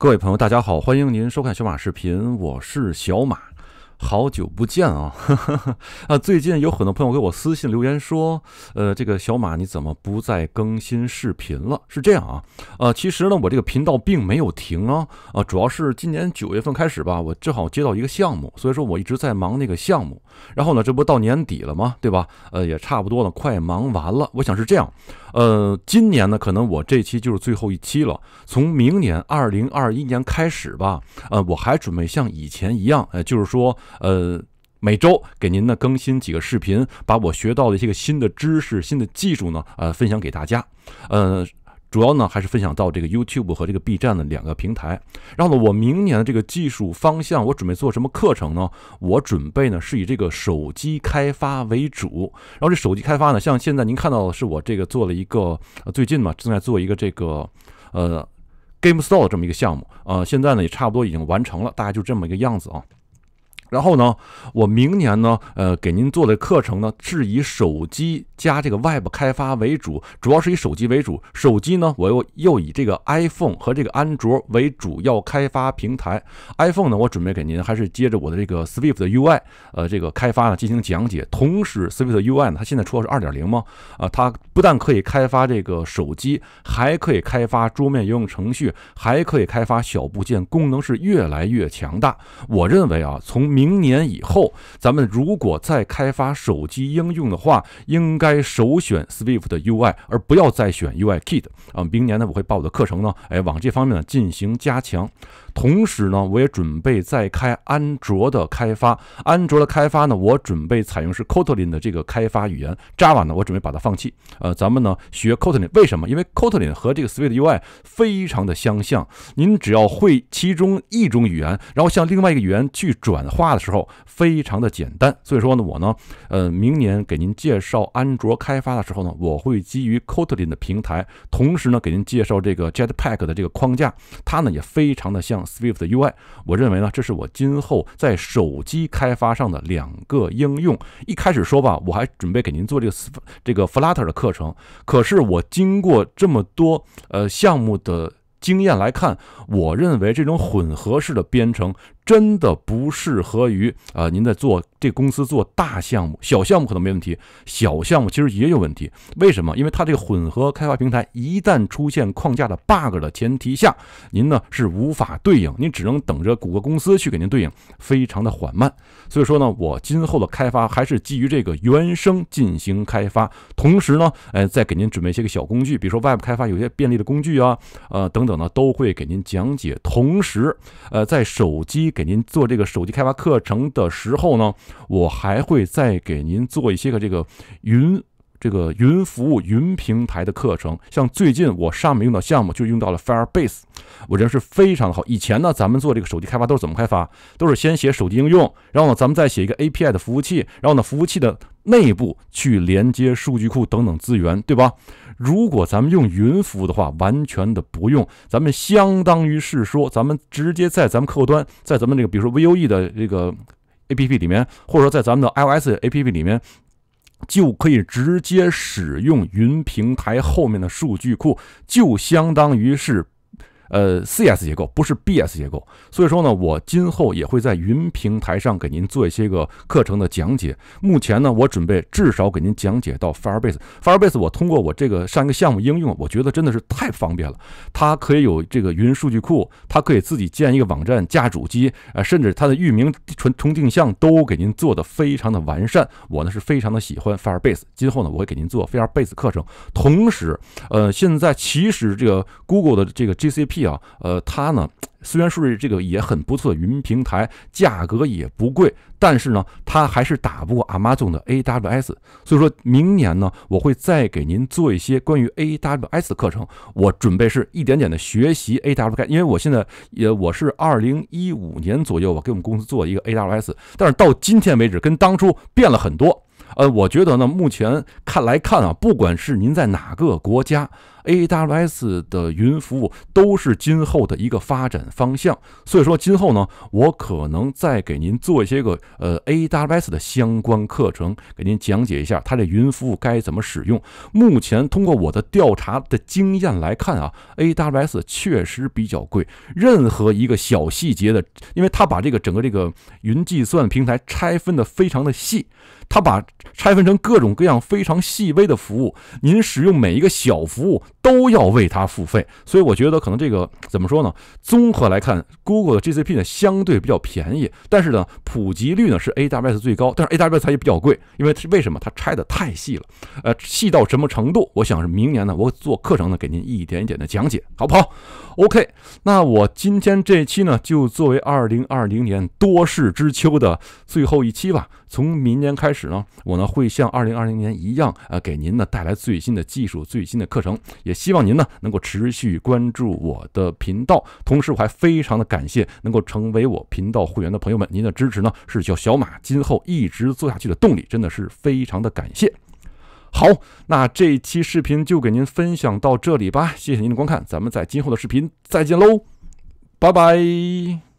各位朋友，大家好，欢迎您收看小马视频，我是小马。好久不见啊！啊，最近有很多朋友给我私信留言说，呃，这个小马你怎么不再更新视频了？是这样啊，呃，其实呢，我这个频道并没有停啊，啊，主要是今年九月份开始吧，我正好接到一个项目，所以说我一直在忙那个项目。然后呢，这不到年底了吗？对吧？呃，也差不多了，快忙完了。我想是这样，呃，今年呢，可能我这期就是最后一期了。从明年二零二一年开始吧，呃，我还准备像以前一样，呃，就是说。呃，每周给您呢更新几个视频，把我学到的一些个新的知识、新的技术呢，呃，分享给大家。呃，主要呢还是分享到这个 YouTube 和这个 B 站的两个平台。然后呢，我明年的这个技术方向，我准备做什么课程呢？我准备呢是以这个手机开发为主。然后这手机开发呢，像现在您看到的是我这个做了一个最近嘛，正在做一个这个呃 Game Store 这么一个项目。呃，现在呢也差不多已经完成了，大概就这么一个样子啊。然后呢，我明年呢，呃，给您做的课程呢，是以手机加这个 Web 开发为主，主要是以手机为主。手机呢，我又又以这个 iPhone 和这个安卓为主要开发平台。iPhone 呢，我准备给您还是接着我的这个 Swift 的 UI，呃，这个开发呢进行讲解。同时，Swift 的 UI 呢，它现在出的是二点零吗？啊，它不但可以开发这个手机，还可以开发桌面应用程序，还可以开发小部件，功能是越来越强大。我认为啊，从明明年以后，咱们如果再开发手机应用的话，应该首选 Swift 的 UI，而不要再选 UIKit。啊，明年呢，我会把我的课程呢，哎，往这方面呢进行加强。同时呢，我也准备再开安卓的开发。安卓的开发呢，我准备采用是 Kotlin 的这个开发语言。Java 呢，我准备把它放弃。呃，咱们呢学 Kotlin，为什么？因为 Kotlin 和这个 SwiftUI 非常的相像。您只要会其中一种语言，然后向另外一个语言去转化的时候，非常的简单。所以说呢，我呢，呃，明年给您介绍安卓开发的时候呢，我会基于 Kotlin 的平台，同时呢，给您介绍这个 Jetpack 的这个框架，它呢也非常的像。Swift 的 UI，我认为呢，这是我今后在手机开发上的两个应用。一开始说吧，我还准备给您做这个这个 Flutter 的课程，可是我经过这么多呃项目的经验来看，我认为这种混合式的编程。真的不适合于呃，您在做这公司做大项目，小项目可能没问题，小项目其实也有问题。为什么？因为它这个混合开发平台一旦出现框架的 bug 的前提下，您呢是无法对应，您只能等着谷歌公司去给您对应，非常的缓慢。所以说呢，我今后的开发还是基于这个原生进行开发，同时呢，哎，再给您准备一些个小工具，比如说外部开发有些便利的工具啊，呃等等呢，都会给您讲解。同时，呃，在手机。给您做这个手机开发课程的时候呢，我还会再给您做一些个这个云这个云服务云平台的课程。像最近我上面用的项目就用到了 Firebase，我认为是非常的好。以前呢，咱们做这个手机开发都是怎么开发？都是先写手机应用，然后呢，咱们再写一个 API 的服务器，然后呢，服务器的。内部去连接数据库等等资源，对吧？如果咱们用云服务的话，完全的不用，咱们相当于是说，咱们直接在咱们客户端，在咱们这个比如说 V O E 的这个 A P P 里面，或者说在咱们的 I O S A P P 里面，就可以直接使用云平台后面的数据库，就相当于是。呃，C S 结构不是 B S 结构，所以说呢，我今后也会在云平台上给您做一些个课程的讲解。目前呢，我准备至少给您讲解到 Firebase。Firebase，我通过我这个上一个项目应用，我觉得真的是太方便了。它可以有这个云数据库，它可以自己建一个网站架主机，啊，甚至它的域名存重定向都给您做的非常的完善。我呢是非常的喜欢 Firebase。今后呢，我会给您做 Firebase 课程。同时，呃，现在其实这个 Google 的这个 G C P。啊，呃，它呢，虽然是这个也很不错的云平台，价格也不贵，但是呢，它还是打不过 Amazon 的 AWS。所以说明年呢，我会再给您做一些关于 AWS 的课程。我准备是一点点的学习 AWS，因为我现在也我是二零一五年左右，我给我们公司做一个 AWS，但是到今天为止，跟当初变了很多。呃，我觉得呢，目前看来看啊，不管是您在哪个国家。A W S 的云服务都是今后的一个发展方向，所以说今后呢，我可能再给您做一些个呃 A W S 的相关课程，给您讲解一下它这云服务该怎么使用。目前通过我的调查的经验来看啊，A W S 确实比较贵，任何一个小细节的，因为它把这个整个这个云计算平台拆分的非常的细，它把拆分成各种各样非常细微的服务，您使用每一个小服务。都要为它付费，所以我觉得可能这个怎么说呢？综合来看，Google 的 GCP 呢相对比较便宜，但是呢普及率呢是 AWS 最高，但是 AWS 它也比较贵，因为为什么它拆的太细了？呃，细到什么程度？我想是明年呢，我做课程呢给您一点一点的讲解，好不好？OK，那我今天这期呢就作为二零二零年多事之秋的最后一期吧。从明年开始呢，我呢会像二零二零年一样，呃，给您呢带来最新的技术、最新的课程，也希望您呢能够持续关注我的频道。同时，我还非常的感谢能够成为我频道会员的朋友们，您的支持呢是叫小马今后一直做下去的动力，真的是非常的感谢。好，那这期视频就给您分享到这里吧，谢谢您的观看，咱们在今后的视频再见喽，拜拜。